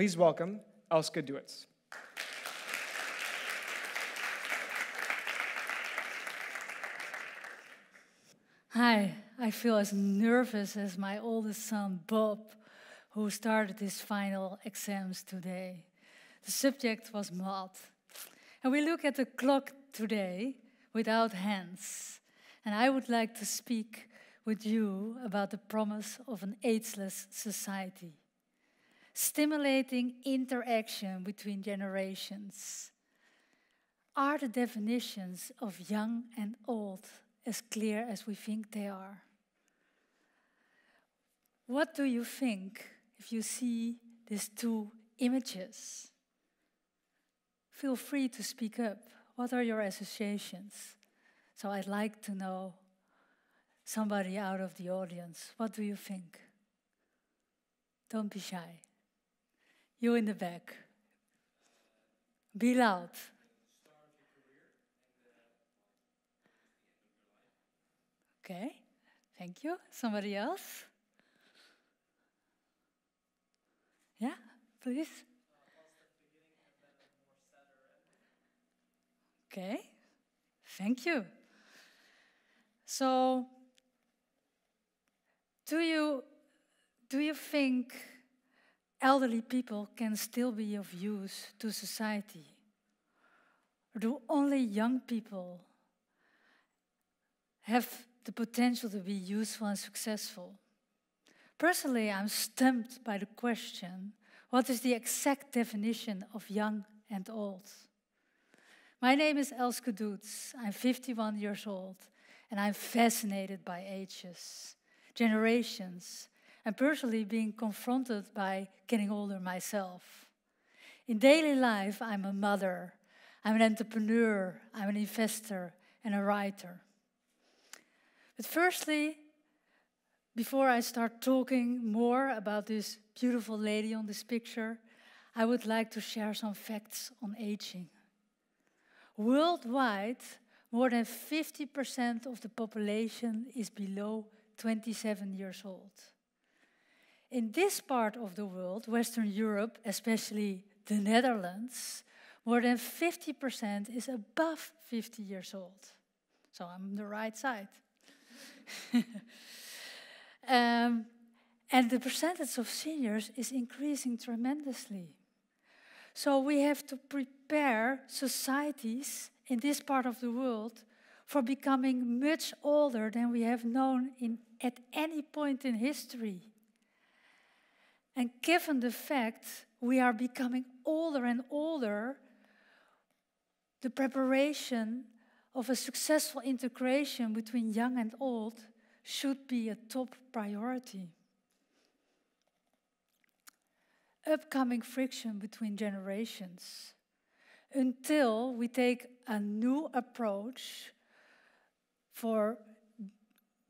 Please welcome Elska Duitz. Hi, I feel as nervous as my oldest son Bob, who started his final exams today. The subject was math. And we look at the clock today without hands. And I would like to speak with you about the promise of an ageless society stimulating interaction between generations. Are the definitions of young and old as clear as we think they are? What do you think if you see these two images? Feel free to speak up. What are your associations? So I'd like to know somebody out of the audience. What do you think? Don't be shy. You in the back. Be loud. Okay, thank you. Somebody else? Yeah, please. Okay, thank you. So, do you do you think elderly people can still be of use to society? Or do only young people have the potential to be useful and successful? Personally, I'm stumped by the question what is the exact definition of young and old? My name is Elske Dutz. I'm 51 years old, and I'm fascinated by ages, generations, and personally being confronted by getting older myself. In daily life, I'm a mother, I'm an entrepreneur, I'm an investor, and a writer. But firstly, before I start talking more about this beautiful lady on this picture, I would like to share some facts on aging. Worldwide, more than 50% of the population is below 27 years old. In this part of the world, Western Europe, especially the Netherlands, more than 50% is above 50 years old. So I'm on the right side. um, and the percentage of seniors is increasing tremendously. So we have to prepare societies in this part of the world for becoming much older than we have known in, at any point in history. And given the fact we are becoming older and older, the preparation of a successful integration between young and old should be a top priority. Upcoming friction between generations until we take a new approach for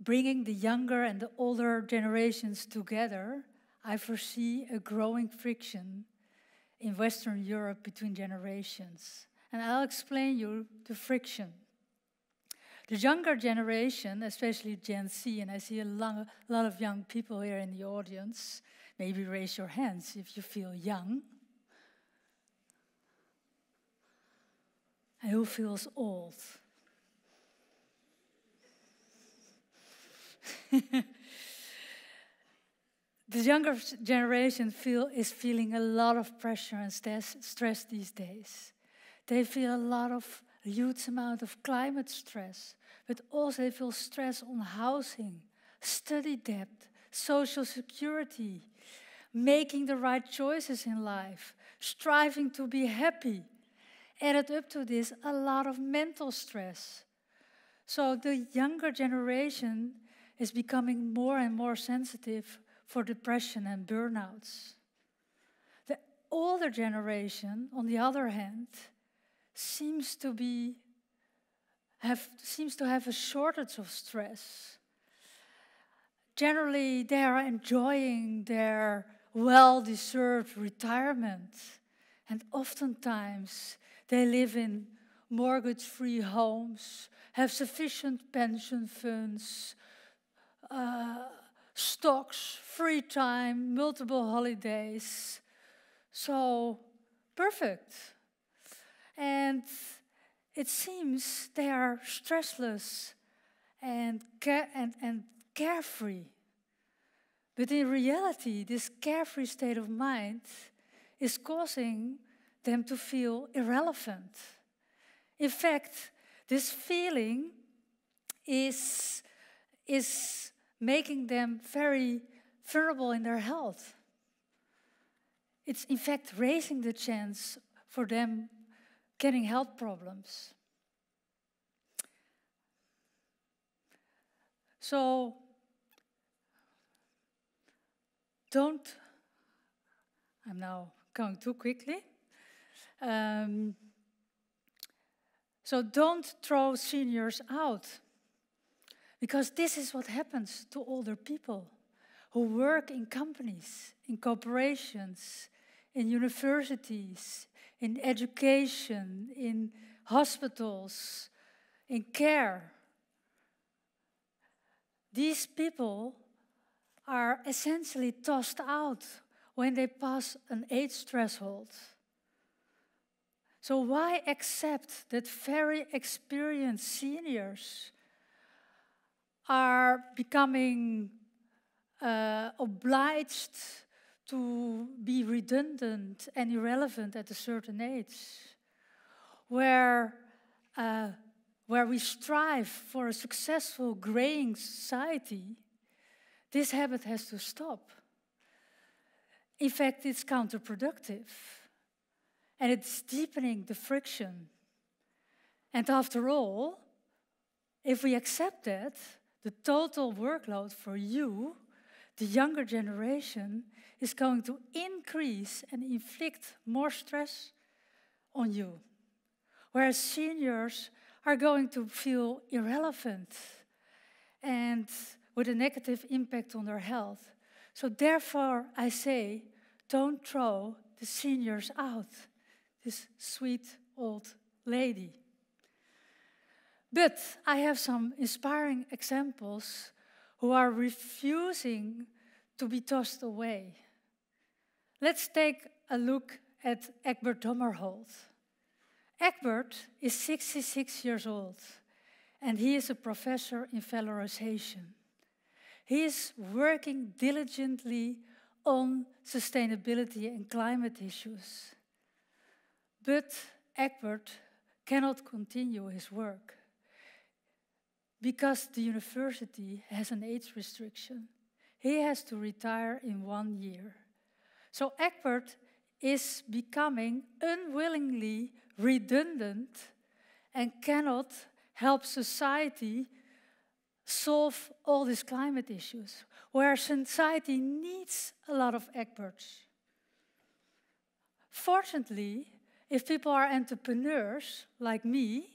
bringing the younger and the older generations together I foresee a growing friction in Western Europe between generations. And I'll explain you the friction. The younger generation, especially Gen Z, and I see a lot, a lot of young people here in the audience, maybe raise your hands if you feel young. And who feels old? the younger generation feel, is feeling a lot of pressure and stress these days. They feel a lot of a huge amount of climate stress, but also they feel stress on housing, study debt, social security, making the right choices in life, striving to be happy. Added up to this, a lot of mental stress. So the younger generation is becoming more and more sensitive for depression and burnouts. The older generation, on the other hand, seems to be have, seems to have a shortage of stress. Generally, they are enjoying their well deserved retirement, and oftentimes they live in mortgage free homes, have sufficient pension funds, uh, stocks, free time, multiple holidays. So perfect. And it seems they are stressless and, and, and carefree. But in reality, this carefree state of mind is causing them to feel irrelevant. In fact, this feeling is, is making them very vulnerable in their health. It's in fact raising the chance for them getting health problems. So don't, I'm now going too quickly. Um, so don't throw seniors out. Because this is what happens to older people who work in companies, in corporations, in universities, in education, in hospitals, in care. These people are essentially tossed out when they pass an age threshold. So, why accept that very experienced seniors are becoming uh, obliged to be redundant and irrelevant at a certain age, where, uh, where we strive for a successful graying society, this habit has to stop. In fact, it's counterproductive and it's deepening the friction. And after all, if we accept that, the total workload for you, the younger generation, is going to increase and inflict more stress on you. Whereas seniors are going to feel irrelevant and with a negative impact on their health. So, therefore, I say don't throw the seniors out, this sweet old lady. But I have some inspiring examples who are refusing to be tossed away. Let's take a look at Egbert Dommerholt. Egbert is 66 years old, and he is a professor in valorization. He is working diligently on sustainability and climate issues. But Egbert cannot continue his work because the university has an age restriction. He has to retire in one year. So Eckbert is becoming unwillingly redundant and cannot help society solve all these climate issues, where society needs a lot of experts. Fortunately, if people are entrepreneurs like me,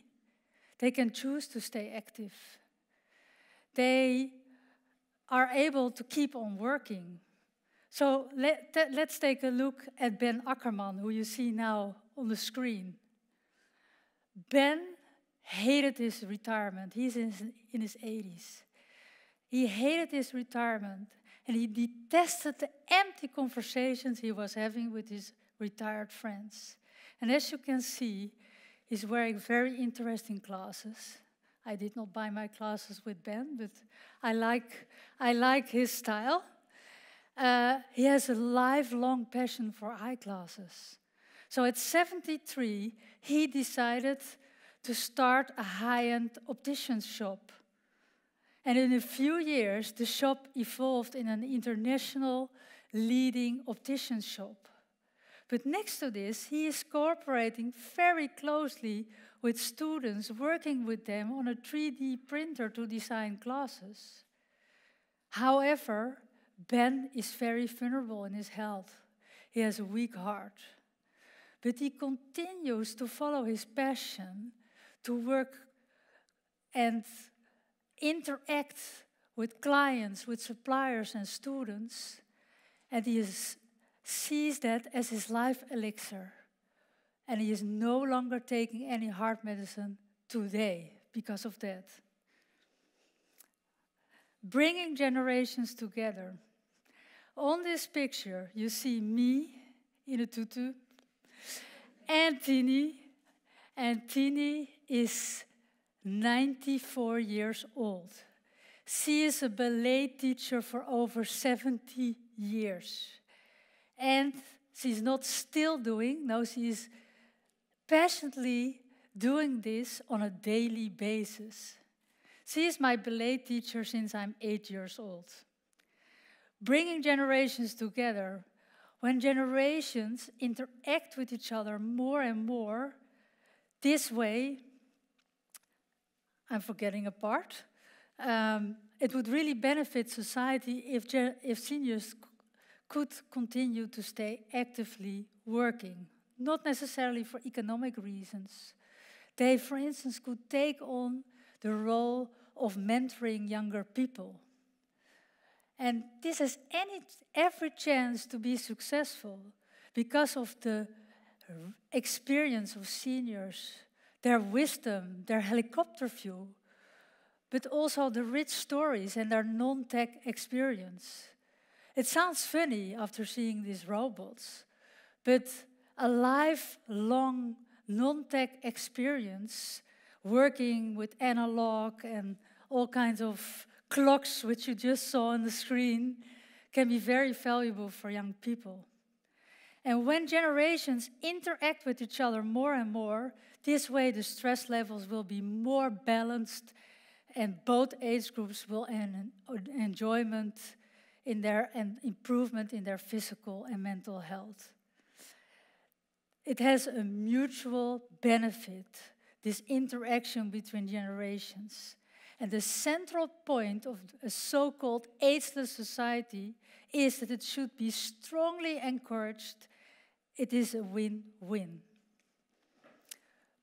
they can choose to stay active. They are able to keep on working. So let, us take a look at Ben Ackerman, who you see now on the screen. Ben hated his retirement. He's in his, in his 80s. He hated his retirement and he detested the empty conversations he was having with his retired friends. And as you can see, He's wearing very interesting glasses. I did not buy my glasses with Ben, but I like, I like his style. Uh, he has a lifelong passion for eyeglasses. So at 73, he decided to start a high end optician's shop. And in a few years, the shop evolved in an international leading optician shop. But next to this, he is cooperating very closely with students, working with them on a 3D printer to design classes. However, Ben is very vulnerable in his health. He has a weak heart. But he continues to follow his passion to work and interact with clients, with suppliers, and students. And he is sees that as his life elixir. And he is no longer taking any heart medicine today because of that. Bringing generations together. On this picture, you see me in a tutu and Tini. And Tini is 94 years old. She is a ballet teacher for over 70 years. And she's not still doing, no, she's passionately doing this on a daily basis. She is my ballet teacher since I'm eight years old. Bringing generations together, when generations interact with each other more and more, this way, I'm forgetting a part, um, it would really benefit society if, if seniors could continue to stay actively working, not necessarily for economic reasons. They, for instance, could take on the role of mentoring younger people. And this has any, every chance to be successful because of the experience of seniors, their wisdom, their helicopter view, but also the rich stories and their non tech experience. It sounds funny after seeing these robots, but a lifelong non tech experience working with analog and all kinds of clocks, which you just saw on the screen, can be very valuable for young people. And when generations interact with each other more and more, this way the stress levels will be more balanced and both age groups will en enjoyment in their and improvement in their physical and mental health. It has a mutual benefit, this interaction between generations. And the central point of a so called ageless society is that it should be strongly encouraged. It is a win win.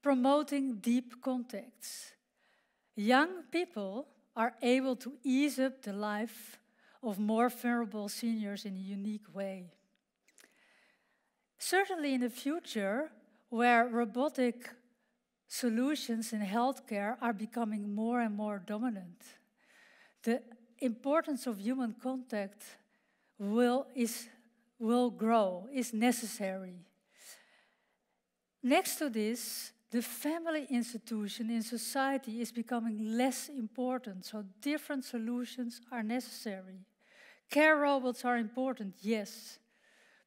Promoting deep contacts. Young people are able to ease up the life of more vulnerable seniors in a unique way. Certainly in the future, where robotic solutions in healthcare are becoming more and more dominant, the importance of human contact will, is, will grow, is necessary. Next to this, the family institution in society is becoming less important, so different solutions are necessary. Care robots are important, yes,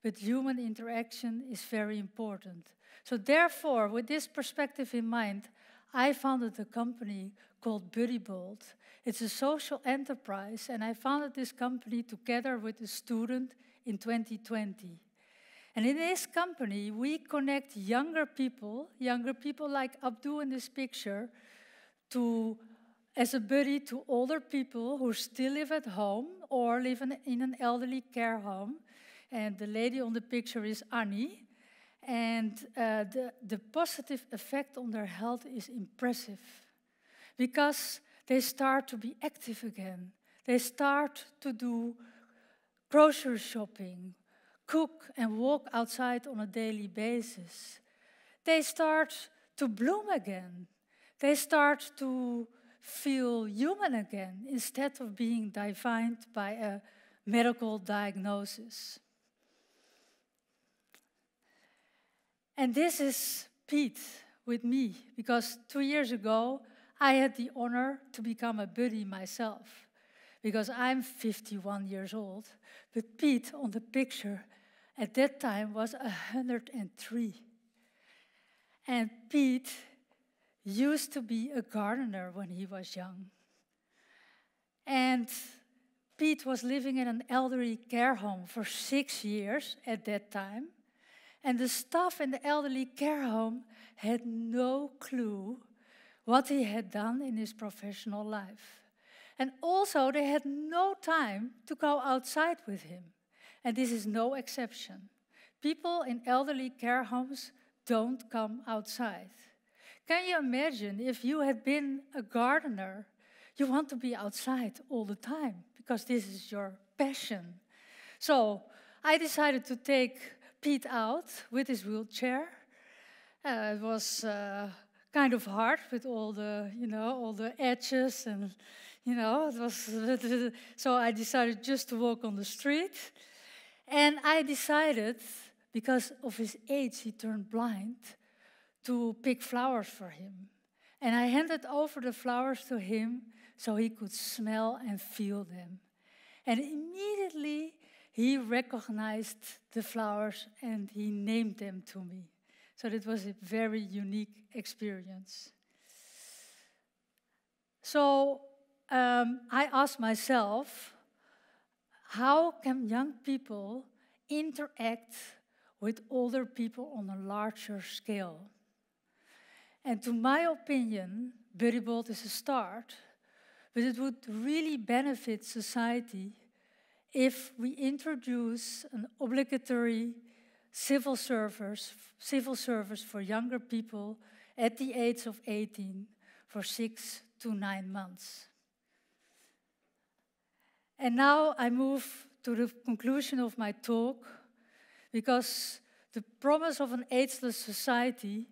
but human interaction is very important. So, therefore, with this perspective in mind, I founded a company called BuddyBold. It's a social enterprise, and I founded this company together with a student in 2020. And in this company, we connect younger people, younger people like Abdul in this picture, to as a buddy to older people who still live at home or live in an elderly care home. And the lady on the picture is Annie. And uh, the, the positive effect on their health is impressive because they start to be active again. They start to do grocery shopping, cook and walk outside on a daily basis. They start to bloom again. They start to feel human again instead of being defined by a medical diagnosis. And this is Pete with me, because two years ago, I had the honor to become a buddy myself, because I'm 51 years old, but Pete on the picture at that time was 103. And Pete used to be a gardener when he was young. And Pete was living in an elderly care home for six years at that time. And the staff in the elderly care home had no clue what he had done in his professional life. And also, they had no time to go outside with him. And this is no exception. People in elderly care homes don't come outside. Can you imagine if you had been a gardener? You want to be outside all the time because this is your passion. So I decided to take Pete out with his wheelchair. Uh, it was uh, kind of hard with all the, you know, all the edges and, you know, it was. so I decided just to walk on the street, and I decided because of his age, he turned blind to pick flowers for him. And I handed over the flowers to him so he could smell and feel them. And immediately he recognized the flowers and he named them to me. So that was a very unique experience. So um, I asked myself, how can young people interact with older people on a larger scale? And to my opinion, Buddy is a start, but it would really benefit society if we introduce an obligatory civil service, civil service for younger people at the age of 18 for six to nine months. And now I move to the conclusion of my talk because the promise of an ageless society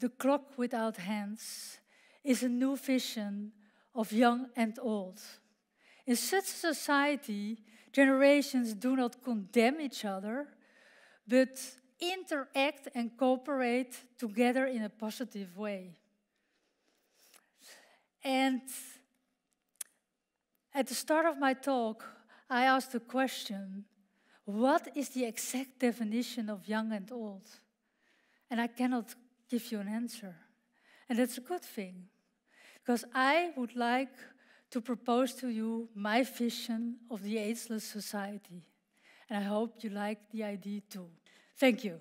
the Clock Without Hands is a new vision of young and old. In such a society, generations do not condemn each other, but interact and cooperate together in a positive way. And at the start of my talk, I asked the question what is the exact definition of young and old? And I cannot give you an answer. And that's a good thing, because I would like to propose to you my vision of the ageless society. And I hope you like the idea too. Thank you.